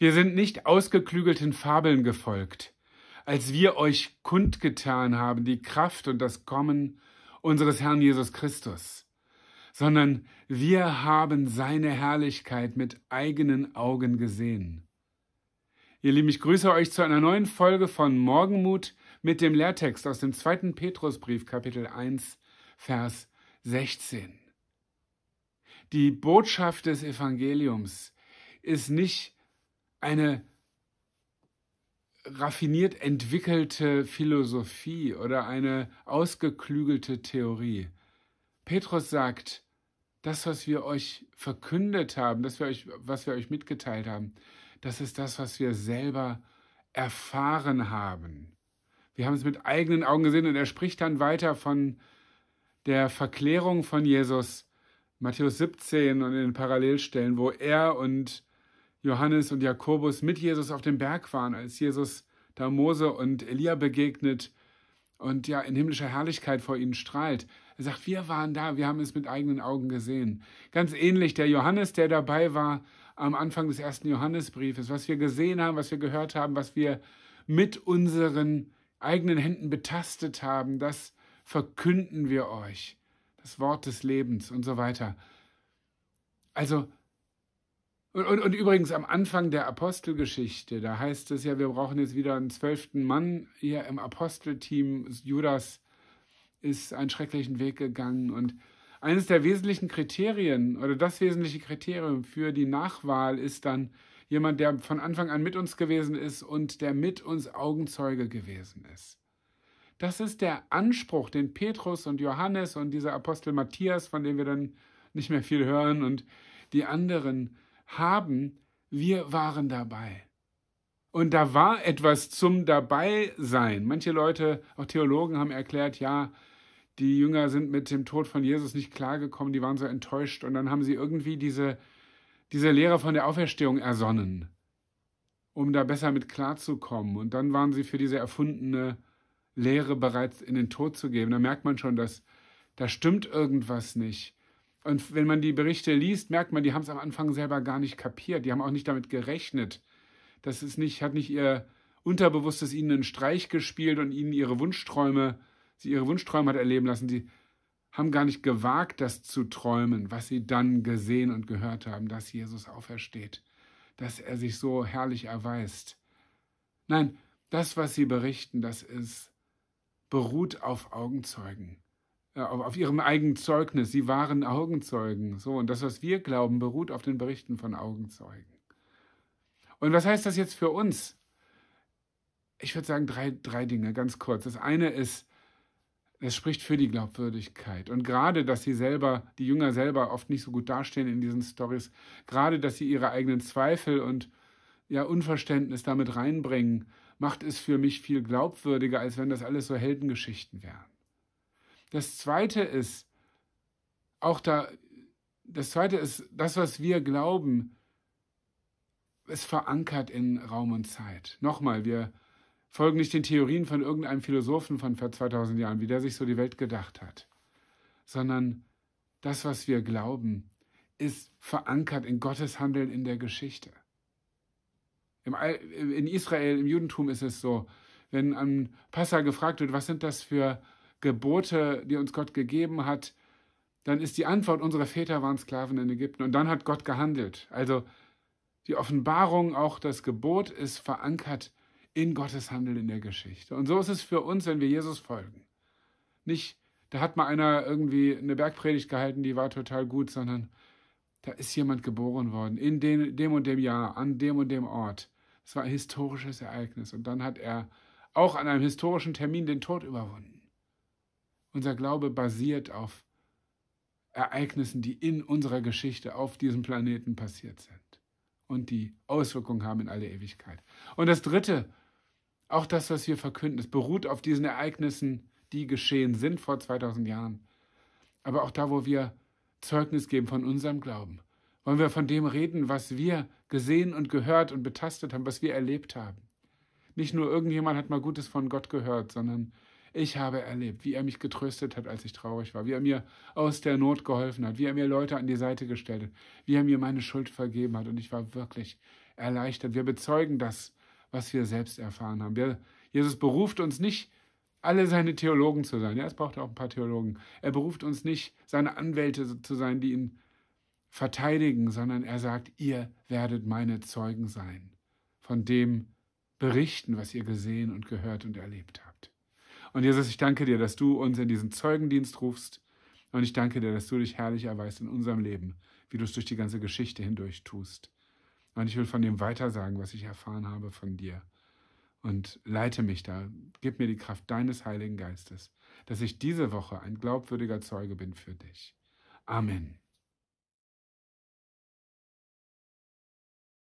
Wir sind nicht ausgeklügelten Fabeln gefolgt, als wir euch kundgetan haben die Kraft und das Kommen unseres Herrn Jesus Christus, sondern wir haben seine Herrlichkeit mit eigenen Augen gesehen. Ihr Lieben, ich grüße euch zu einer neuen Folge von Morgenmut mit dem Lehrtext aus dem zweiten Petrusbrief, Kapitel 1, Vers 16. Die Botschaft des Evangeliums ist nicht eine raffiniert entwickelte Philosophie oder eine ausgeklügelte Theorie. Petrus sagt, das, was wir euch verkündet haben, das wir euch, was wir euch mitgeteilt haben, das ist das, was wir selber erfahren haben. Wir haben es mit eigenen Augen gesehen und er spricht dann weiter von der Verklärung von Jesus, Matthäus 17 und in den Parallelstellen, wo er und Johannes und Jakobus mit Jesus auf dem Berg waren, als Jesus da Mose und Elia begegnet und ja in himmlischer Herrlichkeit vor ihnen strahlt. Er sagt, wir waren da, wir haben es mit eigenen Augen gesehen. Ganz ähnlich der Johannes, der dabei war am Anfang des ersten Johannesbriefes, was wir gesehen haben, was wir gehört haben, was wir mit unseren eigenen Händen betastet haben, das verkünden wir euch. Das Wort des Lebens und so weiter. Also und, und, und, übrigens am Anfang der Apostelgeschichte, da heißt es ja, wir brauchen jetzt wieder einen zwölften Mann hier im Apostelteam. Judas ist einen schrecklichen Weg gegangen und eines der wesentlichen Kriterien oder das wesentliche Kriterium für die Nachwahl ist dann jemand, der von Anfang an mit uns gewesen ist und der mit uns Augenzeuge gewesen ist. Das ist der Anspruch, den Petrus und Johannes und dieser Apostel Matthias, von dem wir dann nicht mehr viel hören und die anderen haben, wir waren dabei. Und da war etwas zum Dabeisein. Manche Leute, auch Theologen, haben erklärt, ja, die Jünger sind mit dem Tod von Jesus nicht klargekommen, die waren so enttäuscht und dann haben sie irgendwie diese, diese Lehre von der Auferstehung ersonnen, um da besser mit klarzukommen. Und dann waren sie für diese erfundene Lehre bereits in den Tod zu geben. Da merkt man schon, dass da stimmt irgendwas nicht. Und wenn man die Berichte liest, merkt man, die haben es am Anfang selber gar nicht kapiert. Die haben auch nicht damit gerechnet. Das ist nicht, hat nicht ihr Unterbewusstes ihnen einen Streich gespielt und ihnen ihre Wunschträume, sie ihre Wunschträume hat erleben lassen. Die haben gar nicht gewagt, das zu träumen, was sie dann gesehen und gehört haben, dass Jesus aufersteht, dass er sich so herrlich erweist. Nein, das, was sie berichten, das ist, beruht auf Augenzeugen. Äh, auf ihrem eigenen Zeugnis. Sie waren Augenzeugen. So, und das, was wir glauben, beruht auf den Berichten von Augenzeugen. Und was heißt das jetzt für uns? Ich würde sagen, drei, drei Dinge, ganz kurz. Das eine ist, es spricht für die Glaubwürdigkeit. Und gerade, dass sie selber, die Jünger selber oft nicht so gut dastehen in diesen Stories, gerade, dass sie ihre eigenen Zweifel und ja, Unverständnis damit reinbringen, macht es für mich viel glaubwürdiger, als wenn das alles so Heldengeschichten wären. Das zweite ist, auch da, das zweite ist, das, was wir glauben, ist verankert in Raum und Zeit. Nochmal, wir folgen nicht den Theorien von irgendeinem Philosophen von vor 2000 Jahren, wie der sich so die Welt gedacht hat, sondern das, was wir glauben, ist verankert in Gottes Handeln in der Geschichte. in Israel, im Judentum ist es so, wenn am Passa gefragt wird, was sind das für Gebote, die uns Gott gegeben hat, dann ist die Antwort, unsere Väter waren Sklaven in Ägypten und dann hat Gott gehandelt. Also die Offenbarung, auch das Gebot ist verankert in Gottes Handeln in der Geschichte. Und so ist es für uns, wenn wir Jesus folgen. Nicht, da hat mal einer irgendwie eine Bergpredigt gehalten, die war total gut, sondern da ist jemand geboren worden, in dem, dem und dem Jahr, an dem und dem Ort. Es war ein historisches Ereignis und dann hat er auch an einem historischen Termin den Tod überwunden. Unser Glaube basiert auf Ereignissen, die in unserer Geschichte auf diesem Planeten passiert sind und die Auswirkungen haben in alle Ewigkeit. Und das Dritte, auch das, was wir verkünden, es beruht auf diesen Ereignissen, die geschehen sind vor 2000 Jahren. Aber auch da, wo wir Zeugnis geben von unserem Glauben, wollen wir von dem reden, was wir gesehen und gehört und betastet haben, was wir erlebt haben. Nicht nur irgendjemand hat mal Gutes von Gott gehört, sondern ich habe erlebt, wie er mich getröstet hat, als ich traurig war, wie er mir aus der Not geholfen hat, wie er mir Leute an die Seite gestellt hat, wie er mir meine Schuld vergeben hat. Und ich war wirklich erleichtert. Wir bezeugen das, was wir selbst erfahren haben. Wir, Jesus beruft uns nicht, alle seine Theologen zu sein. Ja, es braucht auch ein paar Theologen. Er beruft uns nicht, seine Anwälte zu sein, die ihn verteidigen, sondern er sagt, ihr werdet meine Zeugen sein, von dem berichten, was ihr gesehen und gehört und erlebt habt. Und Jesus, ich danke dir, dass du uns in diesen Zeugendienst rufst. Und ich danke dir, dass du dich herrlich erweist in unserem Leben, wie du es durch die ganze Geschichte hindurch tust. Und ich will von dem weitersagen, was ich erfahren habe von dir. Und leite mich da, gib mir die Kraft deines Heiligen Geistes, dass ich diese Woche ein glaubwürdiger Zeuge bin für dich. Amen.